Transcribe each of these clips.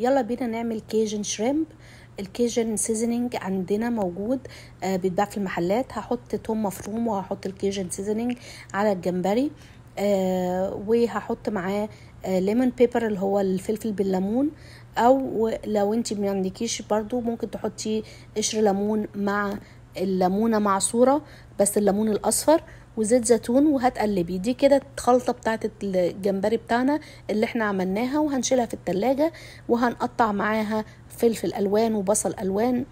يلا بينا نعمل كيجن شريمب الكيجن سيزنينج عندنا موجود آه، بيتباع في المحلات هحط توم مفروم وهحط الكيجن سيزنينج على الجمبري آه، وهحط معاه ليمون آه، بيبر اللي هو الفلفل بالليمون او لو انت ما عندكيش برضو ممكن تحطي قشر ليمون مع الليمونه معصوره بس الليمون الاصفر وزيت زيتون وهتقلبي دي كده الخلطه بتاعت الجمبري بتاعنا اللي احنا عملناها وهنشيلها في التلاجة وهنقطع معاها فلفل الوان وبصل الوان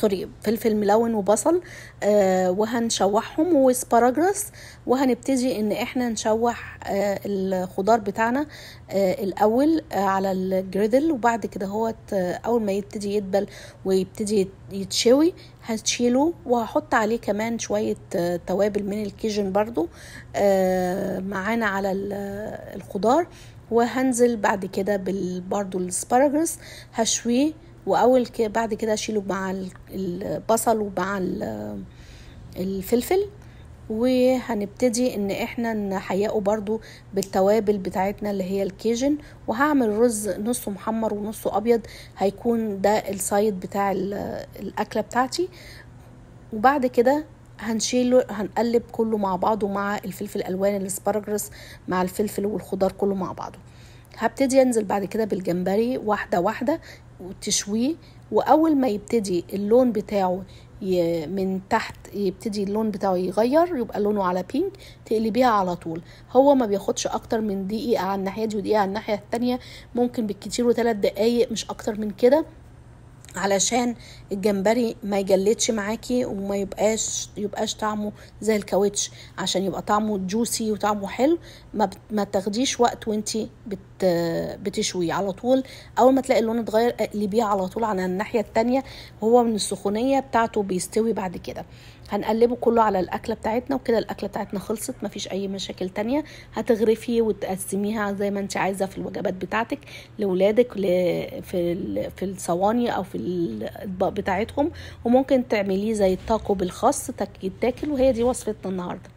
سوري فلفل ملون وبصل آه وهنشوحهم وسباراجراس وهنبتدي ان احنا نشوح آه الخضار بتاعنا آه الاول آه على الجريدل وبعد كده هوت آه اول ما يبتدي يدبل ويبتدي يتشوي هتشيله وهحط عليه كمان شوية آه توابل من الكيجن برضو آه معانا على الخضار وهنزل بعد كده برضو السباراجرس هشويه واول كده بعد كده اشيله مع البصل ومع الفلفل وهنبتدي ان احنا نحيقه برضو بالتوابل بتاعتنا اللي هي الكيجن وهعمل رز نصه محمر ونصه ابيض هيكون ده السايد بتاع الاكله بتاعتي وبعد كده هنشيله هنقلب كله مع بعضه مع الفلفل الالوان الاسبرجرس مع الفلفل والخضار كله مع بعضه هبتدي انزل بعد كده بالجمبري واحده واحده وتشويه واول ما يبتدي اللون بتاعه من تحت يبتدي اللون بتاعه يغير يبقى لونه على بينك تقلبيها على طول هو ما بياخدش اكتر من دقيقه على الناحيه دي ودقيقه على الناحيه التانية ممكن بالكتير وثلاث دقايق مش اكتر من كده علشان الجمبري ما يجلدش معاكي وما يبقاش يبقاش طعمه زي الكاوتش عشان يبقى طعمه جوسي وطعمه حلو ما, ما تاخديش وقت وانت بت بتشويه على طول اول ما تلاقي اللون اتغير اقلبيه على طول على الناحيه التانية هو من السخونيه بتاعته بيستوي بعد كده هنقلبه كله على الاكله بتاعتنا وكده الاكله بتاعتنا خلصت مفيش اي مشاكل تانية هتغرفي وتقسميها زي ما انت عايزه في الوجبات بتاعتك لاولادك في في الصواني او في في الاطباق بتاعتهم وممكن تعمليه زي التاكو بالخس يتاكل وهي دي وصفتنا النهارده